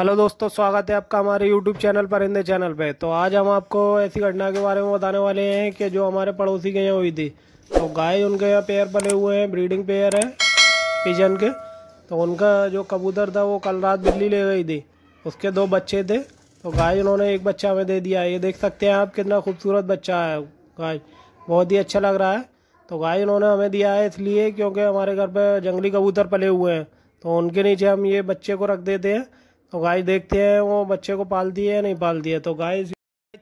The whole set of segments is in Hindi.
हेलो दोस्तों स्वागत है आपका हमारे यूट्यूब चैनल परिंदे चैनल पे तो आज हम आपको ऐसी घटना के बारे में बताने वाले हैं कि जो हमारे पड़ोसी के यहाँ हुई थी तो गाय उनके यहाँ पेयर पले हुए हैं ब्रीडिंग पेयर है पिजन के तो उनका जो कबूतर था वो कल रात बिल्ली ले गई थी उसके दो बच्चे थे तो गाय उन्होंने एक बच्चा हमें दे दिया ये देख सकते हैं आप कितना खूबसूरत बच्चा है गाय बहुत ही अच्छा लग रहा है तो गाय उन्होंने हमें दिया है इसलिए क्योंकि हमारे घर पर जंगली कबूतर पले हुए हैं तो उनके नीचे हम ये बच्चे को रख देते हैं तो गाय देखते हैं वो बच्चे को पाल दिए या नहीं पाल दिए तो गाय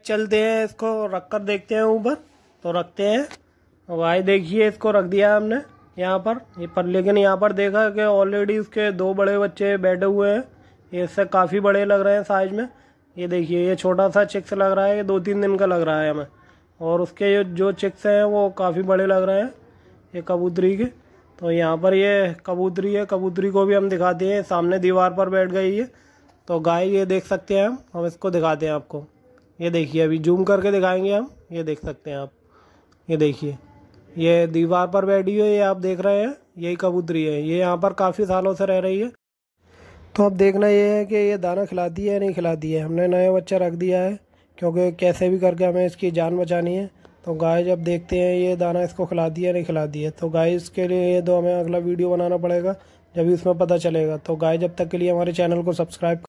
चलते हैं इसको रख कर देखते हैं ऊपर तो रखते हैं तो गाय देखिए इसको रख दिया हमने यहाँ पर ये पर लेकिन यहाँ पर देखा कि ऑलरेडी उसके दो बड़े बच्चे बैठे हुए हैं ये इससे काफ़ी बड़े लग रहे हैं साइज में ये देखिए ये छोटा सा चिक्स लग रहा है ये दो तीन दिन का लग रहा है हमें और उसके जो चिक्स हैं वो काफ़ी बड़े लग रहे हैं ये कबूतरी के तो यहाँ पर ये कबूतरी है कबूतरी को भी हम दिखाते हैं सामने दीवार पर बैठ गई है तो गाय ये देख सकते हैं हम हम इसको दिखाते हैं आपको ये देखिए अभी जूम करके दिखाएंगे हम ये देख सकते हैं आप ये देखिए ये दीवार पर बैठी हुई ये आप देख रहे हैं यही कबूतरी है ये यहाँ पर काफ़ी सालों से रह रही है तो अब देखना ये है कि ये दाना खिलाती है या नहीं खिलाती है हमने नया बच्चा रख दिया है क्योंकि कैसे भी करके हमें इसकी जान बचानी है तो गाय जब देखते हैं ये दाना इसको खिलाती है नहीं खिलाती है तो गाय इसके लिए ये तो हमें अगला वीडियो बनाना पड़ेगा जब भी इसमें पता चलेगा तो गाय जब तक के लिए हमारे चैनल को सब्सक्राइब